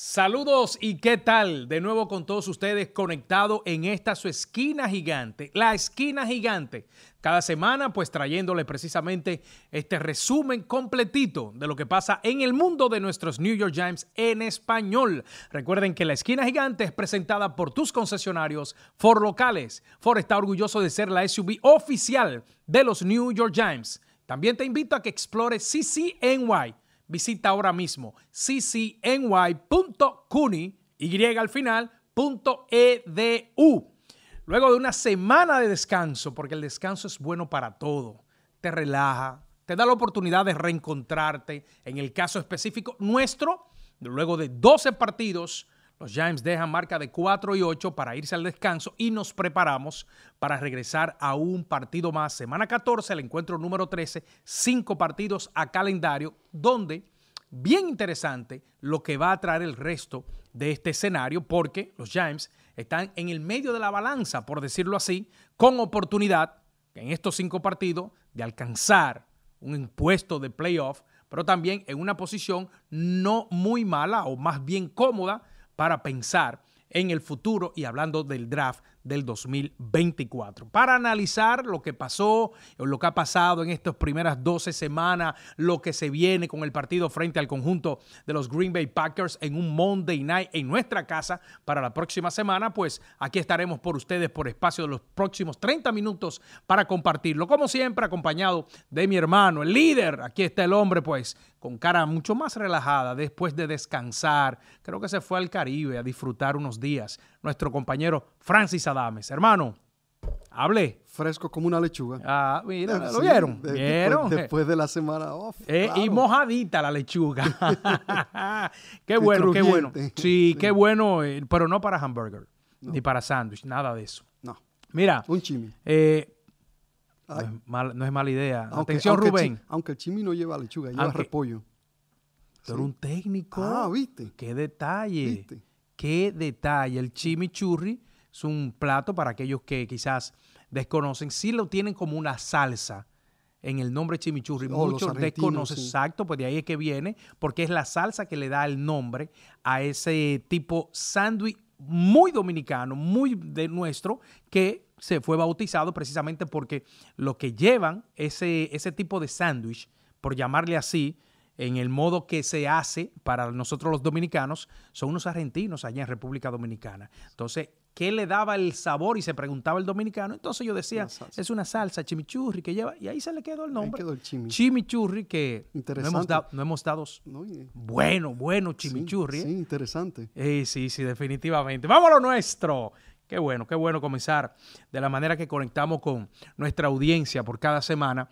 Saludos y qué tal de nuevo con todos ustedes conectado en esta su esquina gigante, la esquina gigante. Cada semana pues trayéndole precisamente este resumen completito de lo que pasa en el mundo de nuestros New York Times en español. Recuerden que la esquina gigante es presentada por tus concesionarios Ford locales. Ford está orgulloso de ser la SUV oficial de los New York Times. También te invito a que explores CCNY Visita ahora mismo ccny.cuni y al final e Luego de una semana de descanso, porque el descanso es bueno para todo, te relaja, te da la oportunidad de reencontrarte. En el caso específico nuestro, luego de 12 partidos, los Giants dejan marca de 4 y 8 para irse al descanso y nos preparamos para regresar a un partido más. Semana 14, el encuentro número 13, cinco partidos a calendario, donde, bien interesante, lo que va a traer el resto de este escenario, porque los Giants están en el medio de la balanza, por decirlo así, con oportunidad en estos cinco partidos de alcanzar un impuesto de playoff, pero también en una posición no muy mala o más bien cómoda para pensar en el futuro y hablando del draft del 2024. Para analizar lo que pasó, lo que ha pasado en estas primeras 12 semanas, lo que se viene con el partido frente al conjunto de los Green Bay Packers en un Monday Night en nuestra casa para la próxima semana, pues aquí estaremos por ustedes por espacio de los próximos 30 minutos para compartirlo. Como siempre, acompañado de mi hermano, el líder, aquí está el hombre, pues con cara mucho más relajada después de descansar. Creo que se fue al Caribe a disfrutar unos días nuestro compañero Francis Adames. Hermano, hable. Fresco como una lechuga. Ah, mira, eh, ¿lo vieron? ¿Vieron? Después, de la semana off. Eh, y mojadita la lechuga. qué bueno, qué bueno. Sí, qué bueno, eh, pero no para hamburger, ni para sándwich, nada de eso. No. Mira. Un chimi. no, es mala idea. Atención, Rubén. aunque el chimi no lleva lechuga, lleva repollo. Pero un técnico. Ah, viste. Qué detalle. ¿Viste? Qué detalle. El chimichurri es un plato para aquellos que quizás desconocen. Sí lo tienen como una salsa en el nombre chimichurri. Muchos desconocen. Exacto, pues de ahí es que viene, porque es la salsa que le da el nombre a ese tipo sándwich muy dominicano, muy de nuestro, que se fue bautizado precisamente porque lo que llevan ese, ese tipo de sándwich, por llamarle así, en el modo que se hace para nosotros los dominicanos, son unos argentinos allá en República Dominicana. Entonces, ¿qué le daba el sabor? Y se preguntaba el dominicano. Entonces yo decía, es una salsa chimichurri que lleva, y ahí se le quedó el nombre. Quedó el Chimichurri, que no hemos, dado, no hemos bueno, bueno chimichurri. Sí, ¿eh? sí interesante. sí, sí, definitivamente. Vámonos nuestro. Qué bueno, qué bueno comenzar de la manera que conectamos con nuestra audiencia por cada semana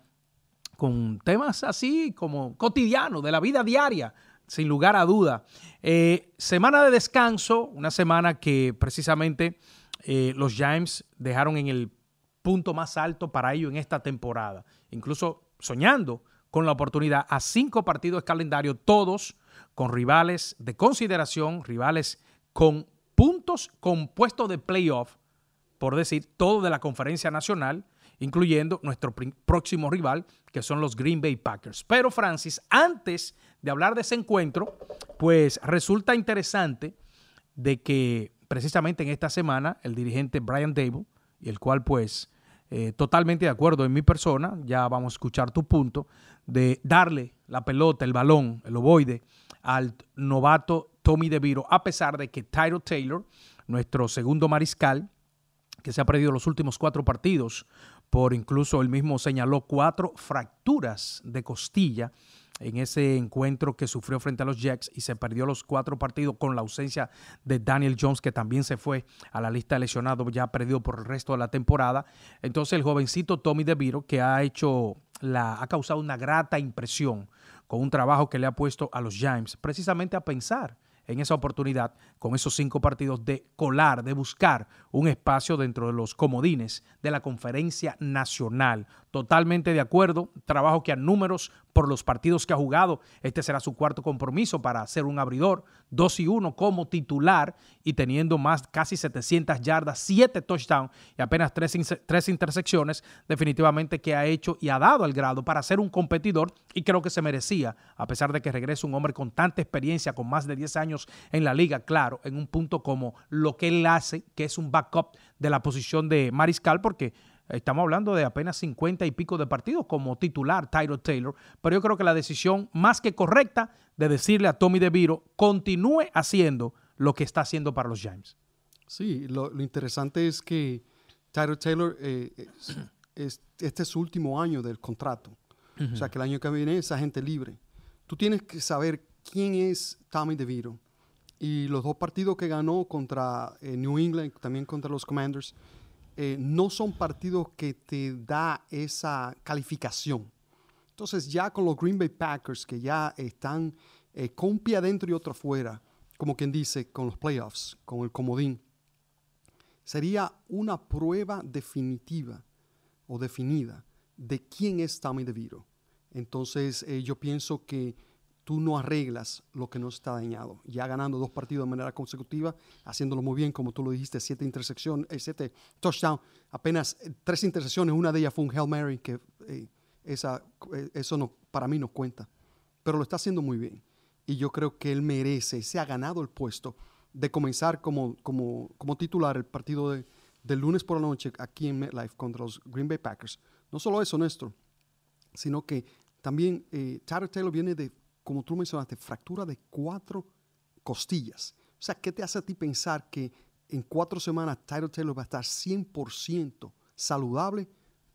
con temas así como cotidianos, de la vida diaria, sin lugar a duda. Eh, semana de descanso, una semana que precisamente eh, los James dejaron en el punto más alto para ello en esta temporada, incluso soñando con la oportunidad a cinco partidos calendario, todos con rivales de consideración, rivales con puntos compuestos de playoff, por decir, todo de la conferencia nacional incluyendo nuestro próximo rival, que son los Green Bay Packers. Pero Francis, antes de hablar de ese encuentro, pues resulta interesante de que precisamente en esta semana el dirigente Brian Dable, y el cual pues eh, totalmente de acuerdo en mi persona, ya vamos a escuchar tu punto, de darle la pelota, el balón, el ovoide al novato Tommy DeVito, a pesar de que Tyro Taylor, nuestro segundo mariscal, que se ha perdido los últimos cuatro partidos por incluso él mismo señaló cuatro fracturas de costilla en ese encuentro que sufrió frente a los Jacks y se perdió los cuatro partidos con la ausencia de Daniel Jones, que también se fue a la lista de ya perdido por el resto de la temporada. Entonces el jovencito Tommy DeVito, que ha hecho la, ha causado una grata impresión con un trabajo que le ha puesto a los James precisamente a pensar en esa oportunidad con esos cinco partidos de colar, de buscar un espacio dentro de los comodines de la conferencia nacional. Totalmente de acuerdo, trabajo que a números por los partidos que ha jugado. Este será su cuarto compromiso para ser un abridor, 2 y 1 como titular y teniendo más casi 700 yardas, 7 touchdowns y apenas 3, intersecciones, definitivamente que ha hecho y ha dado al grado para ser un competidor y creo que se merecía, a pesar de que regrese un hombre con tanta experiencia, con más de 10 años en la liga, claro, en un punto como lo que él hace, que es un backup de la posición de mariscal, porque Estamos hablando de apenas 50 y pico de partidos como titular Tyler Taylor, pero yo creo que la decisión más que correcta de decirle a Tommy DeVito continúe haciendo lo que está haciendo para los James. Sí, lo, interesante es que Tyler Taylor, eh, eh, este es su último año del contrato. O sea, que el año que viene es agente libre. Tú tienes que saber quién es Tommy DeVito. Y los dos partidos que ganó contra eh, New England, también contra los Commanders, eh, no son partidos que te da esa calificación. Entonces ya con los Green Bay Packers que ya están eh, con un pie adentro y otro afuera, como quien dice, con los playoffs, con el comodín, sería una prueba definitiva o definida de quién es Tommy DeVito. Entonces eh, yo pienso que tú no arreglas lo que no está dañado. Ya ganando dos partidos de manera consecutiva, haciéndolo muy bien, como tú lo dijiste, siete intersecciones, eh, siete touchdowns, apenas eh, tres intersecciones, una de ellas fue un Hail Mary, que eh, esa, eso no, para mí no cuenta. Pero lo está haciendo muy bien. Y yo creo que él merece, se ha ganado el puesto de comenzar como, como, como titular el partido del lunes por la noche aquí en MetLife contra los Green Bay Packers. No solo eso, nuestro sino que también Tyler Taylor viene de como tú mencionaste, fractura de cuatro costillas. O sea, ¿qué te hace a ti pensar que en cuatro semanas Tyler Taylor va a estar 100% saludable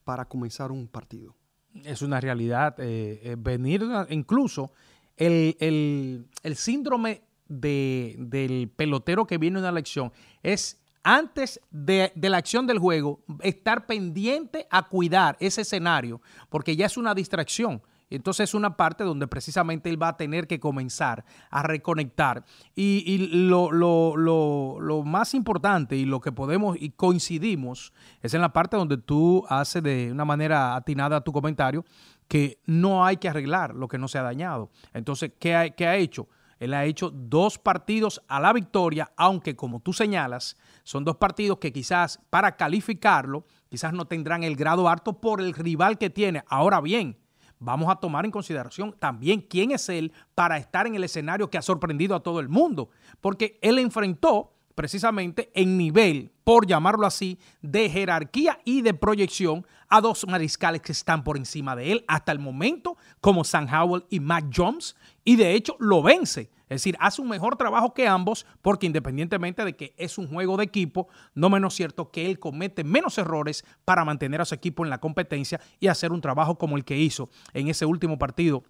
para comenzar un partido? Es una realidad. Eh, eh, venir incluso el, síndrome del pelotero que viene a una elección es antes de, la acción del juego, estar pendiente a cuidar ese escenario, porque ya es una distracción. Entonces es una parte donde precisamente él va a tener que comenzar a reconectar. Y, lo, lo, lo, lo, más importante y lo que podemos y coincidimos es en la parte donde tú haces de una manera atinada tu comentario que no hay que arreglar lo que no se ha dañado. Entonces, ¿qué ha, qué ha hecho? Él ha hecho dos partidos a la victoria, aunque como tú señalas, son dos partidos que quizás para calificarlo, quizás no tendrán el grado harto por el rival que tiene. Ahora bien, vamos a tomar en consideración también quién es él para estar en el escenario que ha sorprendido a todo el mundo, porque él enfrentó precisamente en nivel, por llamarlo así, de jerarquía y de proyección a dos mariscales que están por encima de él hasta el momento, como Sam Howell y Matt Jones, y de hecho lo vence es decir, hace un mejor trabajo que ambos porque independientemente de que es un juego de equipo, no menos cierto que él comete menos errores para mantener a su equipo en la competencia y hacer un trabajo como el que hizo en ese último partido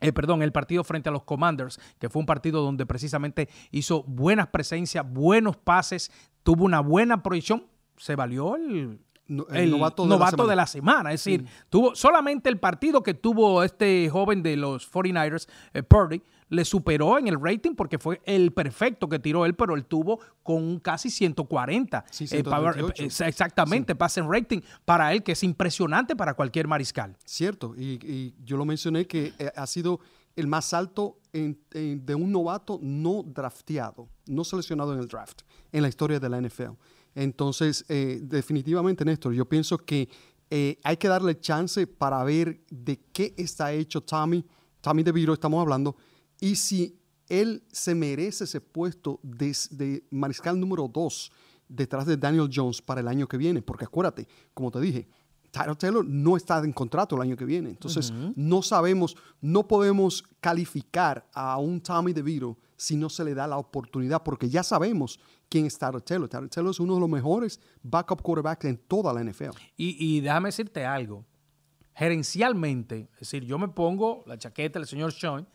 eh, perdón, el partido frente a los Commanders, que fue un partido donde precisamente hizo buenas presencias, buenos pases, tuvo una buena proyección, se valió el, novato, de, la semana. Es decir, tuvo solamente el partido que tuvo este joven de los 49ers, eh, Purdy, le superó en el rating porque fue el perfecto que tiró él, pero él tuvo con casi 140. Eh, sí, exactamente, pasa en rating para él, que es impresionante para cualquier mariscal. Cierto, y, yo lo mencioné que eh, ha sido el más alto de un novato no drafteado, no seleccionado en el draft, en la historia de la NFL. Entonces, eh, definitivamente, Néstor, yo pienso que hay que darle chance para ver de qué está hecho Tommy. Tommy DeVito, estamos hablando, y si él se merece ese puesto de, mariscal número dos detrás de Daniel Jones para el año que viene, porque acuérdate, como te dije, Tyler Taylor no está en contrato el año que viene. Entonces, no sabemos, no podemos calificar a un Tommy DeVito si no se le da la oportunidad, porque ya sabemos quién es Tyler Taylor. Tyler Taylor es uno de los mejores backup quarterbacks en toda la NFL. Y, y déjame decirte algo. Gerencialmente, es decir, yo me pongo la chaqueta del señor Sean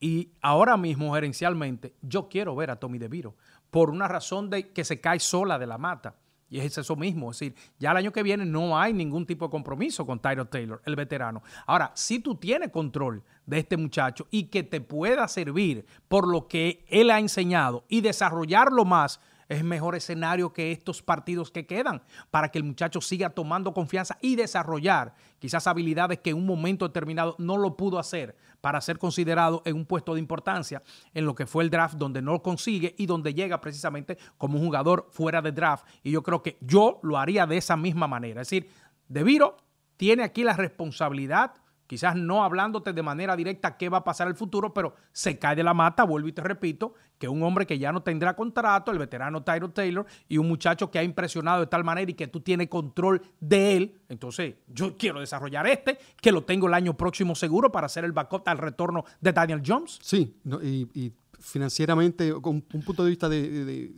y ahora mismo, gerencialmente, yo quiero ver a Tommy Viro por una razón de que se cae sola de la mata. Y es eso mismo, es decir, ya el año que viene no hay ningún tipo de compromiso con Tyler Taylor, el veterano. Ahora, si tú tienes control de este muchacho y que te pueda servir por lo que él ha enseñado y desarrollarlo más, es mejor escenario que estos partidos que quedan para que el muchacho siga tomando confianza y desarrollar quizás habilidades que en un momento determinado no lo pudo hacer para ser considerado en un puesto de importancia en lo que fue el draft, donde no lo consigue y donde llega precisamente como un jugador fuera de draft. Y yo creo que yo lo haría de esa misma manera. Es decir, De Viro tiene aquí la responsabilidad Quizás no hablándote de manera directa qué va a pasar en el futuro, pero se cae de la mata, vuelvo y te repito, que un hombre que ya no tendrá contrato, el veterano Tyro Taylor, y un muchacho que ha impresionado de tal manera y que tú tienes control de él, entonces yo quiero desarrollar este, que lo tengo el año próximo seguro para hacer el backup al retorno de Daniel Jones. Sí, y, financieramente, con un punto de vista de,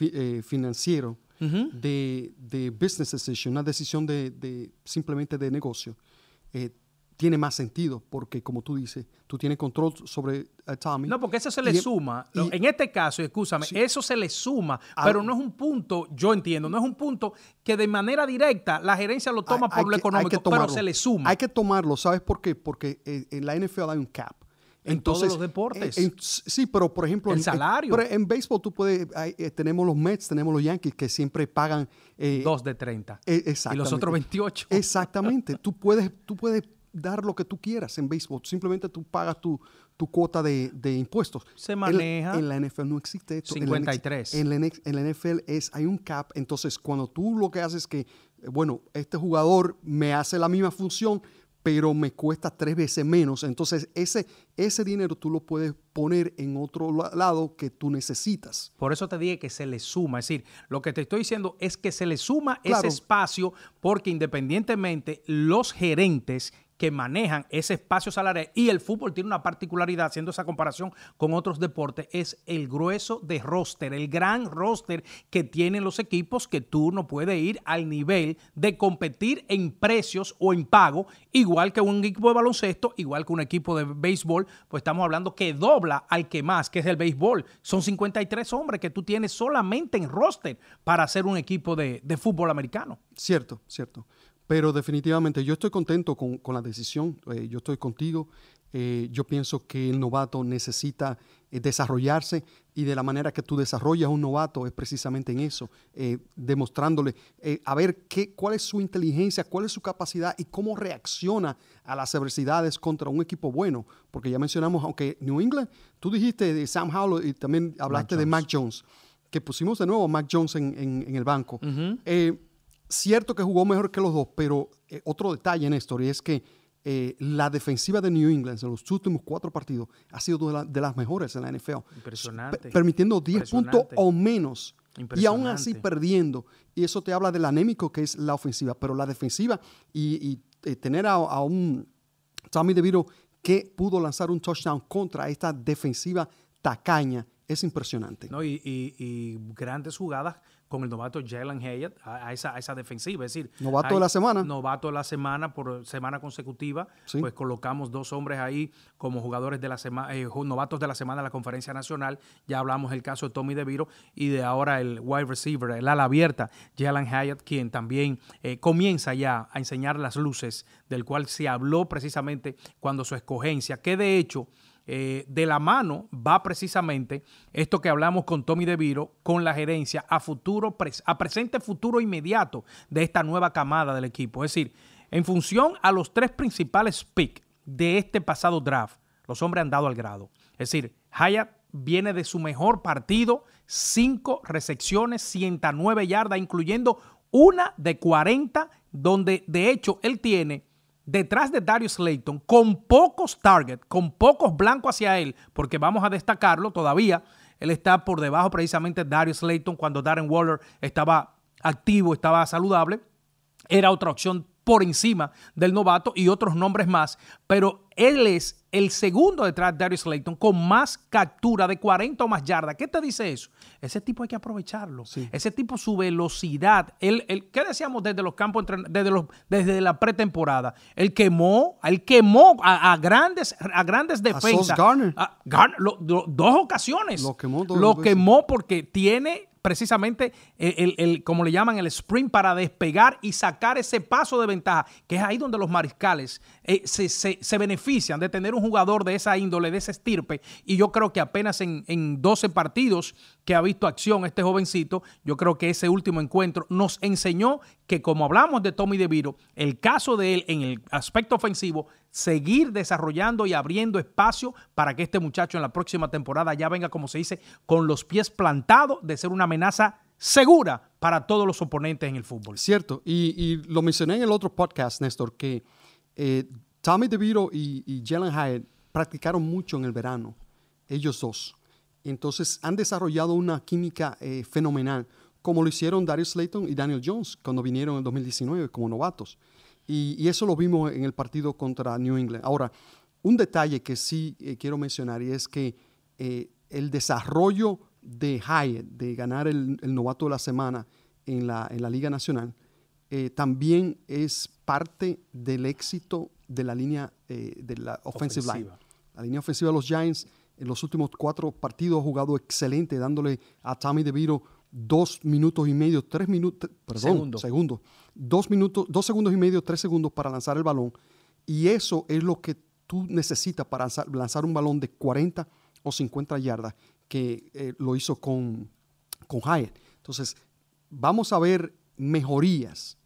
eh, financiero, de, business decision, una decisión de, simplemente de negocio eh, tiene más sentido, porque como tú dices, tú tienes control sobre eh, Tommy. No, porque eso se le suma. en este caso, escúchame, eso se le suma, ah. pero no es un punto, yo entiendo, no es un punto que de manera directa la gerencia lo toma por lo económico, pero se le suma. Hay que tomarlo, ¿sabes por qué? Porque eh, en la NFL hay un cap. Entonces, en todos los deportes. sí, pero por ejemplo. El salario. En, béisbol tú puedes. Eh, tenemos los Mets, tenemos los Yankees que siempre pagan. Eh, Dos de 30. E, exacto Y los otros 28. Exactamente. tú, puedes, tú puedes dar lo que tú quieras en béisbol. Simplemente tú pagas tu, cuota de, impuestos. Se maneja. En, la, NFL no existe esto. 53. En la, NFL, es, hay un cap. Entonces, cuando tú lo que haces es que, eh, bueno, este jugador me hace la misma función, pero me cuesta tres veces menos. Entonces, ese, ese dinero tú lo puedes poner en otro lado que tú necesitas. Por eso te dije que se le suma. Es decir, lo que te estoy diciendo es que se le suma ese espacio porque independientemente los gerentes que manejan ese espacio salarial y el fútbol tiene una particularidad, haciendo esa comparación con otros deportes, es el grueso de roster, el gran roster que tienen los equipos que tú no puedes ir al nivel de competir en precios o en pago, igual que un equipo de baloncesto, igual que un equipo de béisbol, pues estamos hablando que dobla al que más, que es el béisbol. Son 53 hombres que tú tienes solamente en roster para hacer un equipo de, de fútbol americano. Cierto, cierto. Pero definitivamente yo estoy contento con, la decisión, eh, yo estoy contigo, eh, yo pienso que el novato necesita eh, desarrollarse y de la manera que tú desarrollas un novato es precisamente en eso, demostrándole a ver qué, cuál es su inteligencia, cuál es su capacidad y cómo reacciona a las adversidades contra un equipo bueno. Porque ya mencionamos, aunque New England, tú dijiste de Sam Howell y también hablaste de Mac Jones, que pusimos de nuevo a Mac Jones en, el banco cierto que jugó mejor que los dos, pero eh, otro detalle, en esto, y es que eh, la defensiva de New England en los últimos cuatro partidos ha sido de, las mejores en la NFL. Impresionante. permitiendo 10 puntos o menos. Y aún así perdiendo. Y eso te habla del anémico que es la ofensiva. Pero la defensiva y, eh, tener a, un Tommy DeVito que pudo lanzar un touchdown contra esta defensiva tacaña es impresionante. No, y grandes jugadas con el novato Jalen Hayat a, esa, defensiva. Es decir, novato de la semana. Novato de la semana por semana consecutiva. Pues colocamos dos hombres ahí como jugadores de la semana, eh, novatos de la semana de la Conferencia Nacional. Ya hablamos el caso de Tommy DeVito y de ahora el wide receiver, el ala abierta, Jalen Hayat, quien también eh, comienza ya a enseñar las luces, del cual se habló precisamente cuando su escogencia, que de hecho eh, de la mano va precisamente esto que hablamos con Tommy De Viro, con la gerencia a futuro, a presente, futuro inmediato de esta nueva camada del equipo. Es decir, en función a los tres principales picks de este pasado draft, los hombres han dado al grado. Es decir, Hyatt viene de su mejor partido, cinco recepciones, 109 yardas, incluyendo una de 40, donde de hecho él tiene detrás de Darius Slayton, con pocos targets, con pocos blancos hacia él, porque vamos a destacarlo todavía. Él está por debajo precisamente de Darius Slayton cuando Darren Waller estaba activo, estaba saludable. Era otra opción por encima del novato y otros nombres más, pero él es el segundo detrás de Darius Slayton con más captura de 40 o más yardas. ¿Qué te dice eso? Ese tipo hay que aprovecharlo. Ese tipo, su velocidad. El, ¿Qué decíamos desde los campos, desde, desde la pretemporada? Él quemó, él quemó a, grandes, a grandes defensas. dos ocasiones. Lo quemó porque tiene precisamente eh, el, como le llaman, el sprint para despegar y sacar ese paso de ventaja, que es ahí donde los mariscales eh, se, se, benefician de tener un jugador de esa índole, de ese estirpe. Y yo creo que apenas en, en 12 partidos que ha visto acción este jovencito, yo creo que ese último encuentro nos enseñó que, como hablamos de Tommy DeVito, el caso de él en el aspecto ofensivo seguir desarrollando y abriendo espacio para que este muchacho en la próxima temporada ya venga, como se dice, con los pies plantados de ser una amenaza segura para todos los oponentes en el fútbol. Cierto, y, lo mencioné en el otro podcast, Néstor, que eh, Tommy DeVito y, y Jalen Hyde practicaron mucho en el verano, ellos dos. Entonces han desarrollado una química eh, fenomenal, como lo hicieron Darius Slayton y Daniel Jones cuando vinieron en 2019 como novatos. Y, eso lo vimos en el partido contra New England. Ahora, un detalle que sí eh, quiero mencionar y es que eh, el desarrollo de Hyatt, de ganar el, novato de la semana en la, Liga Nacional, eh, también es parte del éxito de la línea de la offensive ofensiva. line. La línea ofensiva de los Giants en los últimos cuatro partidos ha jugado excelente, dándole a Tommy DeVito dos minutos y medio, tres minutos, perdón, Segundo. segundos, dos minutos, dos segundos y medio, tres segundos para lanzar el balón. Y eso es lo que tú necesitas para lanzar un balón de 40 o 50 yardas, que eh, lo hizo con, con Hyatt. Entonces, vamos a ver mejorías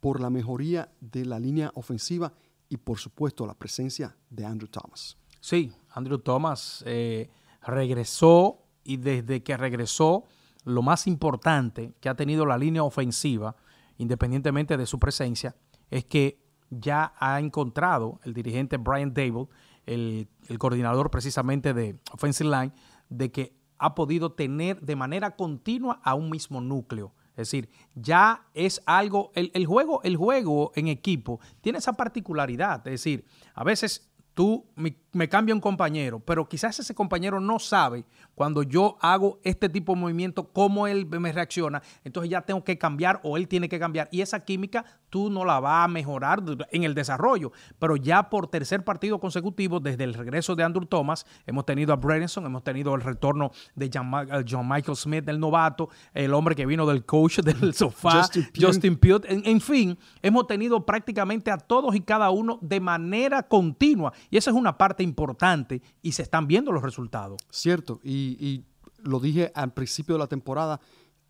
por la mejoría de la línea ofensiva y, por supuesto, la presencia de Andrew Thomas. Sí, Andrew Thomas eh, regresó y desde que regresó, lo más importante que ha tenido la línea ofensiva, independientemente de su presencia, es que ya ha encontrado el dirigente Brian Dable, el, coordinador precisamente de Offensive Line, de que ha podido tener de manera continua a un mismo núcleo. Es decir, ya es algo, el, juego, el juego en equipo tiene esa particularidad. Es decir, a veces tú, mi, me cambia un compañero, pero quizás ese compañero no sabe cuando yo hago este tipo de movimiento, cómo él me reacciona, entonces ya tengo que cambiar o él tiene que cambiar. Y esa química tú no la vas a mejorar en el desarrollo, pero ya por tercer partido consecutivo, desde el regreso de Andrew Thomas, hemos tenido a Brennison, hemos tenido el retorno de John, Michael Smith, del novato, el hombre que vino del coach del sofá, Justin, en fin, hemos tenido prácticamente a todos y cada uno de manera continua. Y esa es una parte importante y se están viendo los resultados. Cierto, y, lo dije al principio de la temporada,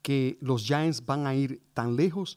que los Giants van a ir tan lejos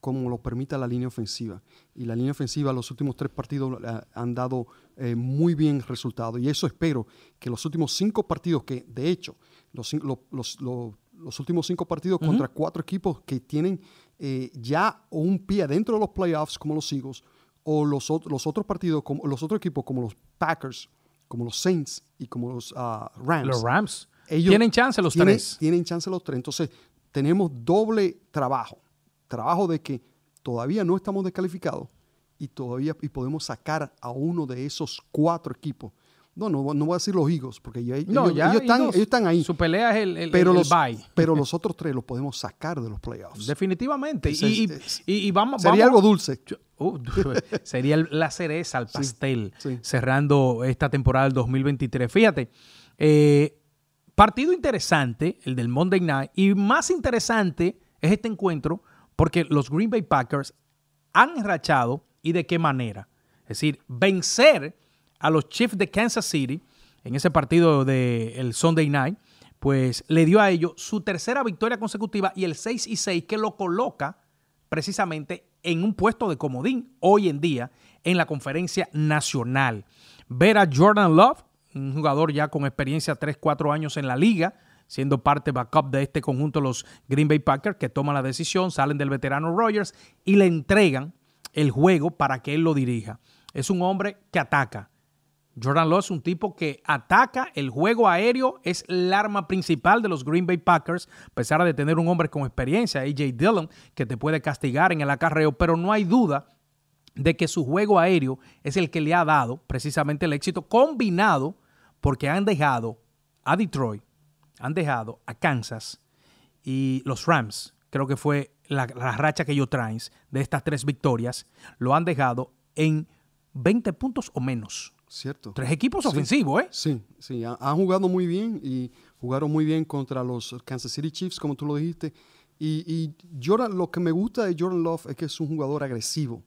como lo permita la línea ofensiva. Y la línea ofensiva, los últimos tres partidos eh, han dado eh, muy bien resultado. Y eso espero que los últimos cinco partidos, que de hecho, los, los, últimos cinco partidos contra cuatro equipos que tienen eh, ya un pie dentro de los playoffs, como los Eagles, o los, otros partidos, como, los otros equipos como los Packers, como los Saints y como los ah, Rams. Los Rams. tienen chance los tres. Tienen chance los tres. Entonces, tenemos doble trabajo. Trabajo de que todavía no estamos descalificados y todavía y podemos sacar a uno de esos cuatro equipos no, no, no voy a decir los higos, porque ya, ellos, están, ahí. Su pelea es el, pero los, bye. Pero los otros tres los podemos sacar de los playoffs. Definitivamente. y, sería algo dulce. Uh, sería la cereza al pastel cerrando esta temporada del 2023. Fíjate, eh, partido interesante, el del Monday Night, y más interesante es este encuentro porque los Green Bay Packers han enrachado y de qué manera. Es decir, vencer a los Chiefs de Kansas City en ese partido del Sunday Night, pues le dio a ellos su tercera victoria consecutiva y el 6 y 6 que lo coloca precisamente en un puesto de comodín hoy en día en la conferencia nacional. Ver a Jordan Love, un jugador ya con experiencia 3, 4 años en la liga, siendo parte backup de este conjunto los Green Bay Packers, que toman la decisión, salen del veterano Rogers y le entregan el juego para que él lo dirija. Es un hombre que ataca, Jordan Love es un tipo que ataca el juego aéreo, es el arma principal de los Green Bay Packers, a pesar de tener un hombre con experiencia, AJ Dillon, que te puede castigar en el acarreo, pero no hay duda de que su juego aéreo es el que le ha dado precisamente el éxito combinado porque han dejado a Detroit, han dejado a Kansas y los Rams, creo que fue la, racha que ellos traen de estas tres victorias, lo han dejado en 20 puntos o menos Tres equipos ofensivos, ¿eh? Sí, sí, han, jugado muy bien y jugaron muy bien contra los Kansas City Chiefs, como tú lo dijiste. Y, lo que me gusta de Jordan Love es que es un jugador agresivo,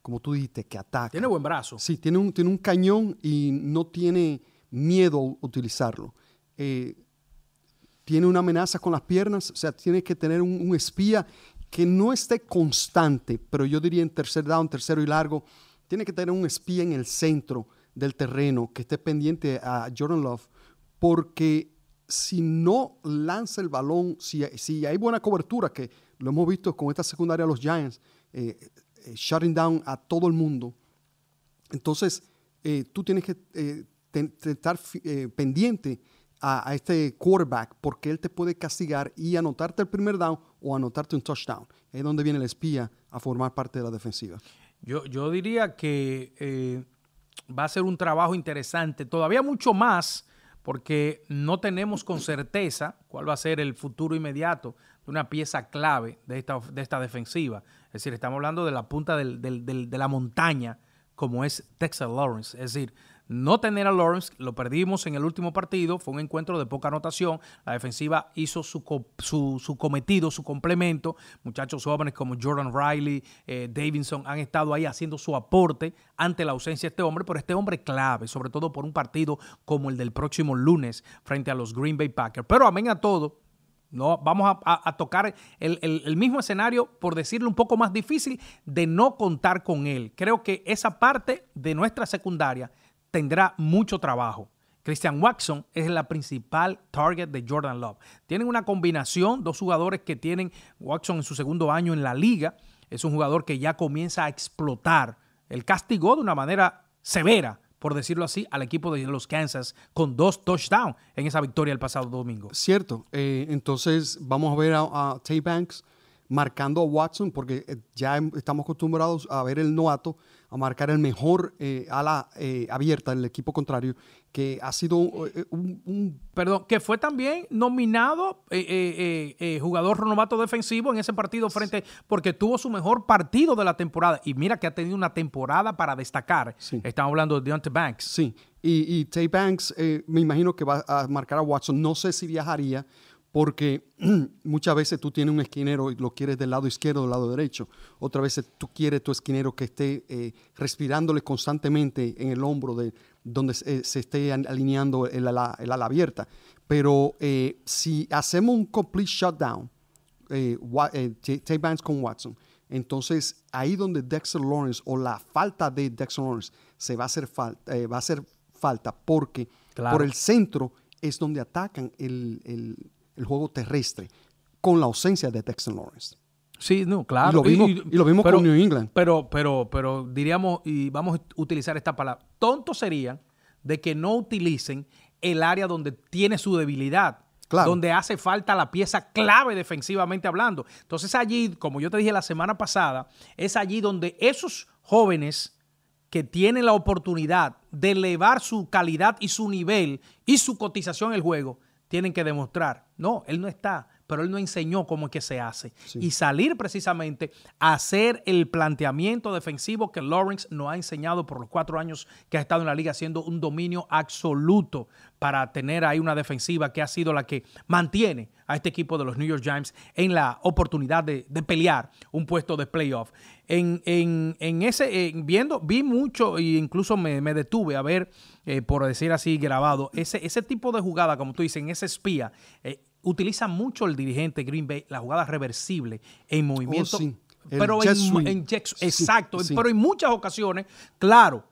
como tú dijiste, que ataca. Tiene buen brazo. Sí, tiene un, tiene un cañón y no tiene miedo a utilizarlo. Eh, tiene una amenaza con las piernas, o sea, tiene que tener un, un espía que no esté constante, pero yo diría en tercer down, tercero y largo, tiene que tener un espía en el centro del terreno, que esté pendiente a Jordan Love, porque si no lanza el balón, si, si hay buena cobertura, que lo hemos visto con esta secundaria de los Giants, eh, eh, shutting down a todo el mundo, entonces eh, tú tienes que estar pendiente a, este quarterback porque él te puede castigar y anotarte el primer down o anotarte un touchdown. Es donde viene el espía a formar parte de la defensiva. Yo, yo diría que va a ser un trabajo interesante, todavía mucho más, porque no tenemos con certeza cuál va a ser el futuro inmediato de una pieza clave de esta, de esta defensiva. Es decir, estamos hablando de la punta de la montaña, como es Texas Lawrence. Es decir, no tener a Lawrence, lo perdimos en el último partido, fue un encuentro de poca anotación, la defensiva hizo su, cometido, su complemento, muchachos jóvenes como Jordan Riley, eh, Davidson han estado ahí haciendo su aporte ante la ausencia de este hombre, pero este hombre clave, sobre todo por un partido como el del próximo lunes frente a los Green Bay Packers. Pero amén a todo, no, vamos a, tocar el, mismo escenario, por decirlo un poco más difícil, de no contar con él. Creo que esa parte de nuestra secundaria tendrá mucho trabajo. Christian Watson es la principal target de Jordan Love. Tienen una combinación, dos jugadores que tienen Watson en su segundo año en la liga. Es un jugador que ya comienza a explotar. El castigó de una manera severa, por decirlo así, al equipo de los Kansas con dos touchdowns en esa victoria el pasado domingo. Cierto. Eh, entonces vamos a ver a, a Tay Banks marcando a Watson porque eh, ya em, estamos acostumbrados a ver el novato a marcar el mejor eh, ala eh, abierta del equipo contrario, que ha sido eh, un, Perdón, que fue también nominado jugador renovado defensivo en ese partido frente, porque tuvo su mejor partido de la temporada. Y mira que ha tenido una temporada para destacar. Estamos hablando de Deontay Banks. Sí, y, y Tay Banks me imagino que va a marcar a Watson. No sé si viajaría porque muchas veces tú tienes un esquinero y lo quieres del lado izquierdo o del lado derecho. otra veces tú quieres tu esquinero que esté eh, respirándole constantemente en el hombro de donde se, eh, esté alineando el ala, abierta. Pero eh, si hacemos un complete shutdown, eh, Tay con Watson, entonces ahí donde Dexter Lawrence o la falta de Dexter Lawrence se va a hacer, falta, va a hacer falta porque por el centro es donde atacan el el juego terrestre con la ausencia de Texan Lawrence. Sí, no, claro. Y lo vimos, y, con New England. Pero, pero, pero diríamos, y vamos a utilizar esta palabra, tonto sería de que no utilicen el área donde tiene su debilidad. Donde hace falta la pieza clave defensivamente hablando. Entonces allí, como yo te dije la semana pasada, es allí donde esos jóvenes que tienen la oportunidad de elevar su calidad y su nivel y su cotización en el juego, tienen que demostrar. No, él no está, pero él no enseñó cómo es que se hace. Y salir precisamente a hacer el planteamiento defensivo que Lawrence no ha enseñado por los cuatro años que ha estado en la liga, haciendo un dominio absoluto para tener ahí una defensiva que ha sido la que mantiene a este equipo de los New York Giants en la oportunidad de, pelear un puesto de playoff. En, ese, viendo, vi mucho e incluso me, detuve a ver, eh, por decir así, grabado, ese, ese tipo de jugada, como tú dices, en ese espía, eh, utiliza mucho el dirigente Green Bay la jugada reversible en oh, movimiento. pero en, exacto, pero en muchas ocasiones, claro,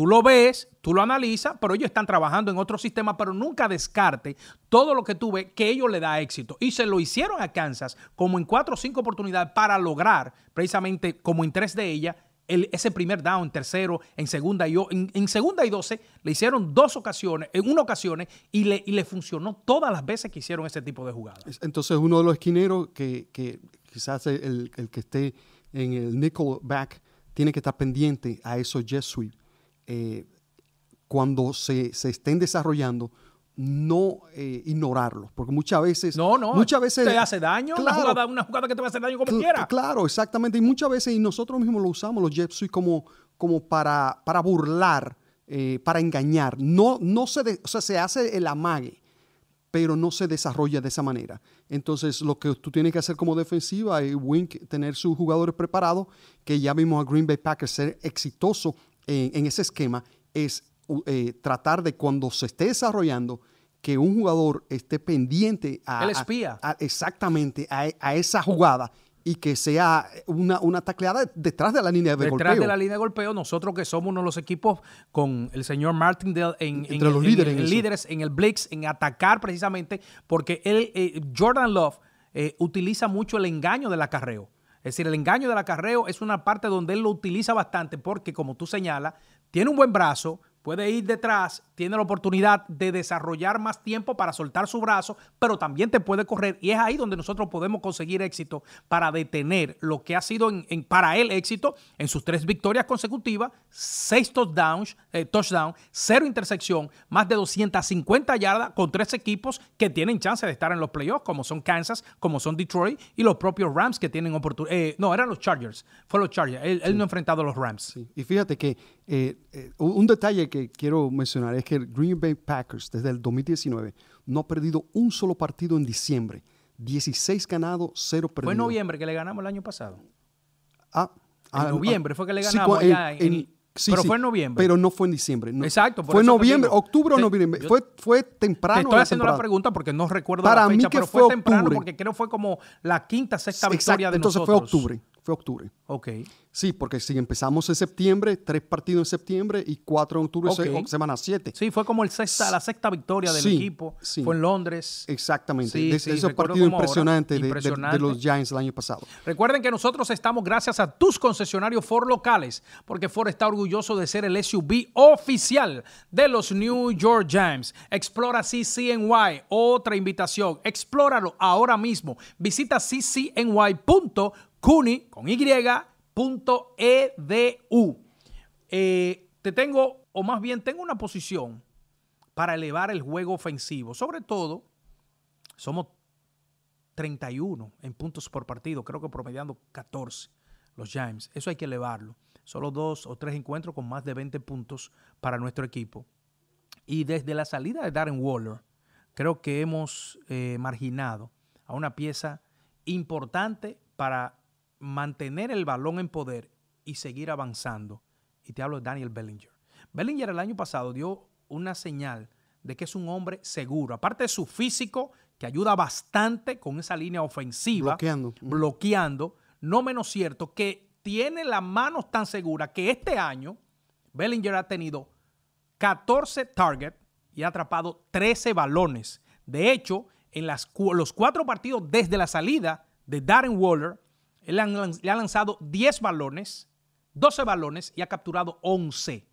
Tú lo ves, tú lo analizas, pero ellos están trabajando en otro sistema, pero nunca descarte todo lo que tú ves que ellos le da éxito. Y se lo hicieron a Kansas como en cuatro o cinco oportunidades para lograr, precisamente como en tres de ellas, ese primer down, tercero, en segunda y en, segunda y doce, le hicieron dos ocasiones, en una ocasión, y le, y le funcionó todas las veces que hicieron ese tipo de jugadas. Entonces, uno de los esquineros que, quizás el, el, que esté en el nickelback tiene que estar pendiente a esos jet eh, cuando se, estén desarrollando, no eh, ignorarlos, porque muchas veces... No, muchas veces, te hace daño una, jugada, que te va a hacer daño como quiera. Claro, exactamente, y muchas veces, y nosotros mismos lo usamos, los y como, como para, para burlar, eh, para engañar. No, no se, o sea, se hace el amague, pero no se desarrolla de esa manera. Entonces, lo que tú tienes que hacer como defensiva es Wink tener sus jugadores preparados, que ya vimos a Green Bay Packers ser exitoso en, ese esquema es eh, tratar de cuando se esté desarrollando que un jugador esté pendiente a... El espía. exactamente, a, esa jugada y que sea una, tacleada detrás de la línea de golpeo. Detrás de la línea de golpeo, nosotros que somos uno de los equipos con el señor Martindale en, Entre los líderes, en, el Blitz, en atacar precisamente, porque él, eh, Jordan Love eh, utiliza mucho el engaño del acarreo es decir, el engaño del acarreo es una parte donde él lo utiliza bastante porque, como tú señalas, tiene un buen brazo, Puede ir detrás, tiene la oportunidad de desarrollar más tiempo para soltar su brazo, pero también te puede correr. Y es ahí donde nosotros podemos conseguir éxito para detener lo que ha sido para él éxito en sus tres victorias consecutivas, seis touchdowns, eh, touchdown, cero intersección, más de 250 yardas con tres equipos que tienen chance de estar en los playoffs, como son Kansas, como son Detroit y los propios Rams que tienen oportunidad. Eh, no, eran los Chargers, fue los Chargers. Él, no ha enfrentado a los Rams. Y fíjate que eh, eh un detalle que quiero mencionar es que el Green Bay Packers desde el 2019 no ha perdido un solo partido en diciembre. 16 ganados, 0 perdidos. Fue noviembre que le ganamos el año pasado. Ah, ah en ah, noviembre fue que le ganamos eh, pero fue en noviembre. Pero no fue en diciembre. No. Exacto. fue noviembre, octubre o noviembre. fue, temprano. Te estoy haciendo la pregunta porque no recuerdo Para mí que pero fue, temprano porque creo que fue como la quinta, sexta victoria de entonces nosotros. Entonces fue octubre fue octubre. Ok. Sí, porque si empezamos en septiembre, tres partidos en septiembre y cuatro en octubre, semana siete. Sí, fue como el la sexta victoria del equipo. Sí. Fue en Londres. Exactamente. Sí, de, impresionante. de, los Giants el año pasado. Recuerden que nosotros estamos gracias a tus concesionarios Ford locales, porque Ford está orgulloso de ser el SUV oficial de los New York Giants. Explora CCNY, otra invitación. Explóralo ahora mismo. Visita ccny.com CUNY con Y.edu. Eh, te tengo, o más bien tengo una posición para elevar el juego ofensivo. Sobre todo, somos 31 en puntos por partido, creo que promediando 14 los James. Eso hay que elevarlo. Solo dos o tres encuentros con más de 20 puntos para nuestro equipo. Y desde la salida de Darren Waller, creo que hemos eh, marginado a una pieza importante para mantener el balón en poder y seguir avanzando. Y te hablo de Daniel Bellinger. Bellinger el año pasado dio una señal de que es un hombre seguro. Aparte de su físico, que ayuda bastante con esa línea ofensiva. Bloqueando. Bloqueando. No menos cierto que tiene las manos tan seguras que este año Bellinger ha tenido 14 targets y ha atrapado 13 balones. De hecho, en los cuatro partidos desde la salida de Darren Waller, él le ha lanzado 10 balones, 12 balones y ha capturado 11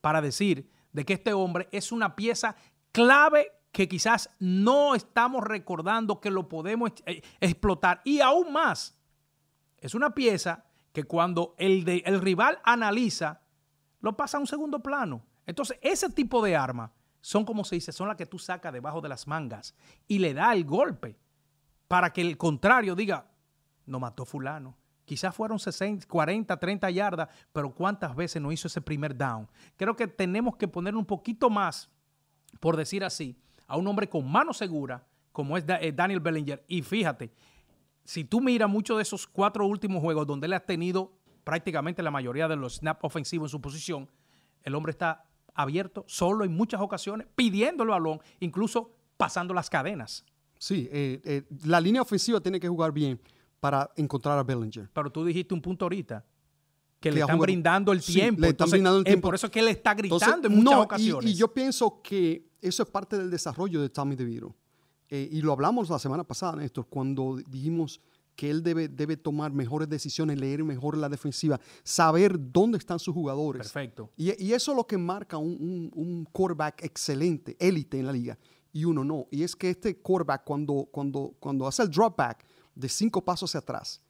para decir de que este hombre es una pieza clave que quizás no estamos recordando que lo podemos eh, explotar. Y aún más, es una pieza que cuando el, rival analiza, lo pasa a un segundo plano. Entonces, ese tipo de armas son como se dice, son las que tú sacas debajo de las mangas y le da el golpe para que el contrario diga, no mató fulano. Quizás fueron 60, 40, 30 yardas, pero ¿cuántas veces no hizo ese primer down? Creo que tenemos que poner un poquito más, por decir así, a un hombre con mano segura, como es eh, Daniel Bellinger. Y fíjate, si tú miras muchos de esos cuatro últimos juegos donde le ha tenido prácticamente la mayoría de los snaps ofensivos en su posición, el hombre está abierto, solo en muchas ocasiones, pidiendo el balón, incluso pasando las cadenas. Sí, eh, eh, la línea ofensiva tiene que jugar bien para encontrar a Bellinger. Pero tú dijiste un punto ahorita. Que, le están brindando el tiempo. le están brindando el eh, tiempo. por eso es que él está gritando en muchas ocasiones. Y, yo pienso que eso es parte del desarrollo de Tommy DeVito. Eh, y lo hablamos la semana pasada, Néstor, cuando dijimos que él debe, debe tomar mejores decisiones, leer mejor la defensiva, saber dónde están sus jugadores. Perfecto. Y, eso es lo que marca un, quarterback excelente, élite en la liga, y uno no. Y es que este quarterback, cuando, cuando, cuando hace el dropback, de cinco pasos hacia atrás,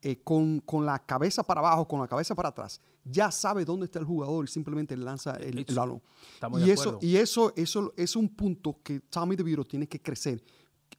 eh, con, la cabeza para abajo, con la cabeza para atrás, ya sabe dónde está el jugador y simplemente lanza el, balón. Y, eso, y eso, eso es un punto que Tommy DeVito tiene que crecer.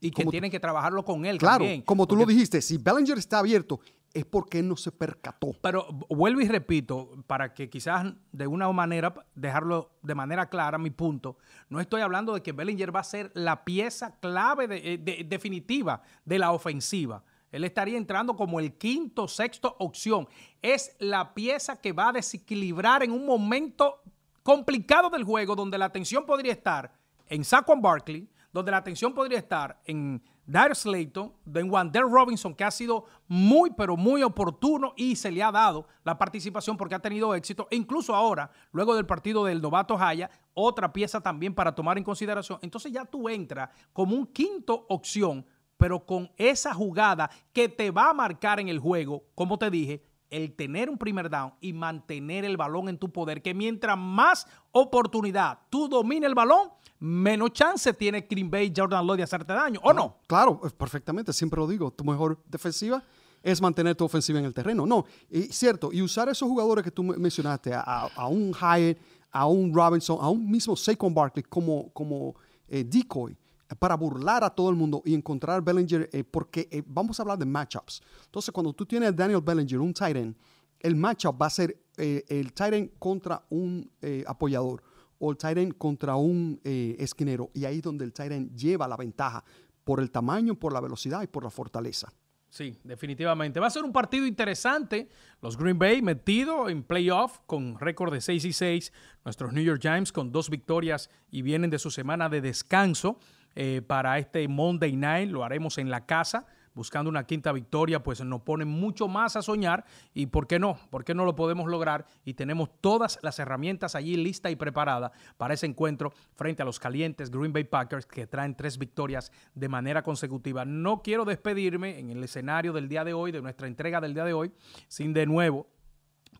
Y que como, tienen que trabajarlo con él. Claro, como tú lo dijiste, si Bellinger está abierto es porque él no se percató. Pero vuelvo y repito, para que quizás de una manera, dejarlo de manera clara, mi punto, no estoy hablando de que Bellinger va a ser la pieza clave eh, definitiva de la ofensiva. Él estaría entrando como el quinto, sexto opción. Es la pieza que va a desequilibrar en un momento complicado del juego donde la atención podría estar en Saquon Barkley, donde la atención podría estar en Darius Slayton, de Wander Robinson, que ha sido muy, pero muy oportuno y se le ha dado la participación porque ha tenido éxito. E incluso ahora, luego del partido del novato Jaya, otra pieza también para tomar en consideración. Entonces ya tú entras como un quinto opción, pero con esa jugada que te va a marcar en el juego, como te dije, el tener un primer down y mantener el balón en tu poder, que mientras más oportunidad tú domines el balón, menos chance tiene Green Bay Jordan Lloyd de hacerte daño, ¿o no? Claro, eh, perfectamente, siempre lo digo, tu mejor defensiva es mantener tu ofensiva en el terreno, no, es cierto, y usar esos jugadores que tú mencionaste, a, un Hyatt, a un Robinson, a un mismo Saquon Barkley como, como eh, decoy, para burlar a todo el mundo y encontrar Bellinger, eh, porque eh, vamos a hablar de matchups. Entonces, cuando tú tienes a Daniel Bellinger, un tight el matchup va a ser eh, el tight contra un apoyador o el tight contra un esquinero. Y ahí es donde el tight lleva la ventaja por el tamaño, por la velocidad y por la fortaleza. Sí, definitivamente. Va a ser un partido interesante. Los Green Bay metido en playoff con récord de 6 y 6. Nuestros New York Giants con dos victorias y vienen de su semana de descanso. Eh, para este Monday Night, lo haremos en la casa buscando una quinta victoria, pues nos pone mucho más a soñar. ¿Y por qué no? ¿Por qué no lo podemos lograr? Y tenemos todas las herramientas allí lista y preparada para ese encuentro frente a los calientes Green Bay Packers que traen tres victorias de manera consecutiva. No quiero despedirme en el escenario del día de hoy, de nuestra entrega del día de hoy, sin de nuevo,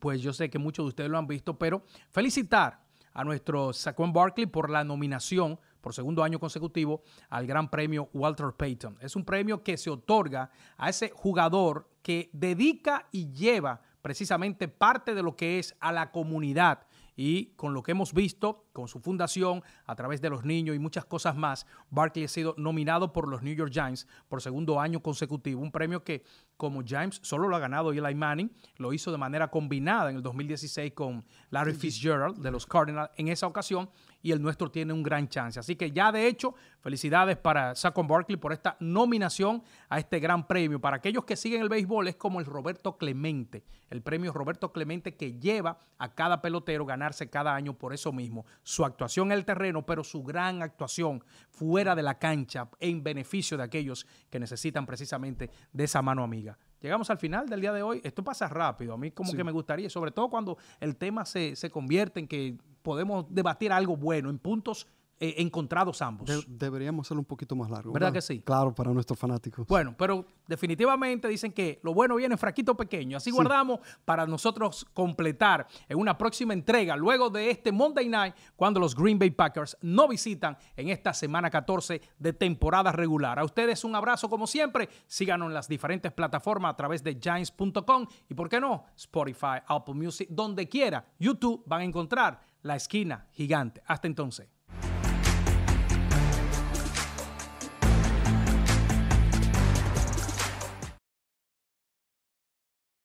pues yo sé que muchos de ustedes lo han visto, pero felicitar a nuestro Saquon Barkley por la nominación por segundo año consecutivo al Gran Premio Walter Payton. Es un premio que se otorga a ese jugador que dedica y lleva precisamente parte de lo que es a la comunidad y con lo que hemos visto, con su fundación, a través de los niños y muchas cosas más, Barkley ha sido nominado por los New York Giants por segundo año consecutivo, un premio que como James. Solo lo ha ganado Eli Manning. Lo hizo de manera combinada en el 2016 con Larry Fitzgerald de los Cardinals en esa ocasión. Y el nuestro tiene un gran chance. Así que ya de hecho, felicidades para Saquon Barkley por esta nominación a este gran premio. Para aquellos que siguen el béisbol, es como el Roberto Clemente. El premio Roberto Clemente que lleva a cada pelotero ganarse cada año por eso mismo. Su actuación en el terreno, pero su gran actuación fuera de la cancha en beneficio de aquellos que necesitan precisamente de esa mano amiga. Llegamos al final del día de hoy. Esto pasa rápido. A mí como que me gustaría, sobre todo cuando el tema se, se convierte en que podemos debatir algo bueno en puntos eh, encontrados ambos. deberíamos hacerlo un poquito más largo. ¿Verdad, que sí? Claro, para nuestros fanáticos. Bueno, pero definitivamente dicen que lo bueno viene fraquito pequeño. Así guardamos para nosotros completar en una próxima entrega, luego de este Monday Night, cuando los Green Bay Packers no visitan en esta semana 14 de temporada regular. A ustedes un abrazo como siempre. Síganos en las diferentes plataformas a través de giants.com y, ¿por qué no? Spotify, Apple Music, donde quiera, YouTube van a encontrar la esquina gigante. Hasta entonces.